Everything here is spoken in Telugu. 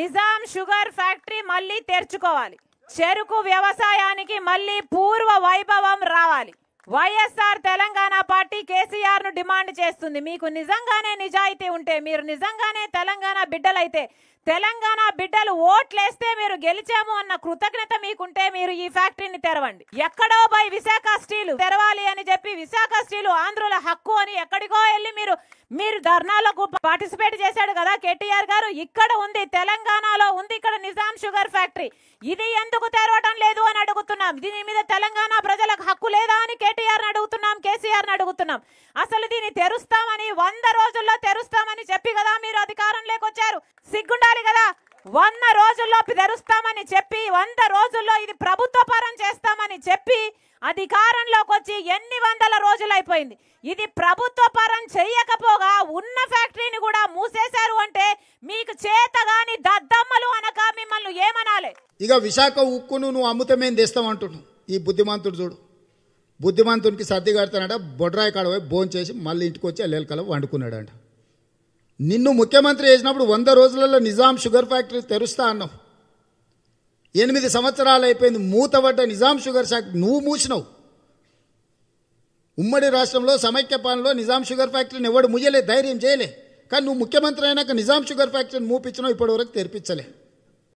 నిజాం షుగర్ ఫ్యాక్టరీ మళ్ళీ తెరుచుకోవాలి చెరుకు వ్యవసాయానికి మళ్ళీ పూర్వ వైభవం రావాలి వైఎస్ఆర్ తెలంగాణ పార్టీ కేసీఆర్ ను డిమాండ్ చేస్తుంది మీకు నిజంగానే నిజాయితీ ఉంటే మీరు నిజంగానే తెలంగాణ బిడ్డలైతే తెలంగాణ బిడ్డలు ఓట్లేస్తే మీరు గెలిచాము అన్న కృతజ్ఞత మీకుంటే మీరు ఈ ఫ్యాక్టరీని తెరవండి ఎక్కడో పోయి విశాఖ స్టీలు తెరవాలి అని చెప్పి విశాఖ స్టీలు ఆంధ్రుల హక్కు అని ఎక్కడికో వెళ్ళి మీరు మీరు ధర్నాలకు పార్టిసిపేట్ చేశాడు కదా కేటీఆర్ గారు ఇక్కడ ఉంది తెలంగాణలో ఉంది ఇక్కడ నిజాం షుగర్ ఫ్యాక్టరీ ఇది ఎందుకు తెరవటం లేదు అని అడుగుతున్నాం దీని మీద తెలంగాణ ప్రజలకు హక్కు లేదా అని కేటీఆర్ అడుగుతున్నాం కేసీఆర్ అడుగుతున్నాం అసలు దీన్ని తెరుస్తామని వంద రోజుల్లో తెరుస్తామని చెప్పి కదా మీరు అధికారం లేకొచ్చారు సిగ్గుండాలి కదా వంద రోజుల్లో తెరుస్తామని చెప్పి వంద రోజుల్లో అధికారంలోకి వచ్చి ఎన్ని వందల రోజులైపోయింది ఇది ప్రభుత్వ పరం చేయకపోగా ఉన్న ఫ్యాక్టరీని కూడా మూసేశారు అంటే మీకు చేత గాని దద్దమ్మలు అనక మిమ్మల్ని ఏమనాలి ఇక విశాఖ ఉక్కును నువ్వు అమ్ముతే మేము తెస్తామంటున్నావు ఈ బుద్ధిమంతుడు చూడు బుద్ధిమంతునికి సర్ది కడతానట బొడ్రాయి కాడ పోయి భోజనం చేసి మళ్ళీ ఇంటికి వచ్చి ఎల్లెలకల వండుకున్నాడంట నిన్ను ముఖ్యమంత్రి చేసినప్పుడు వంద రోజులలో నిజాం షుగర్ ఫ్యాక్టరీ తెరుస్తా అన్నావు ఎనిమిది సంవత్సరాలు అయిపోయింది మూతబడ్డ నిజాం షుగర్ ఫ్యాక్టరీ నువ్వు మూసినావు ఉమ్మడి రాష్ట్రంలో సమైక్య పాలనలో నిజాం షుగర్ ఫ్యాక్టరీని ఎవడు ముయ్యలే ధైర్యం చేయలే కానీ నువ్వు ముఖ్యమంత్రి అయినాక నిజాం షుగర్ ఫ్యాక్టరీని మూపించినావు ఇప్పటివరకు తెరిపించలే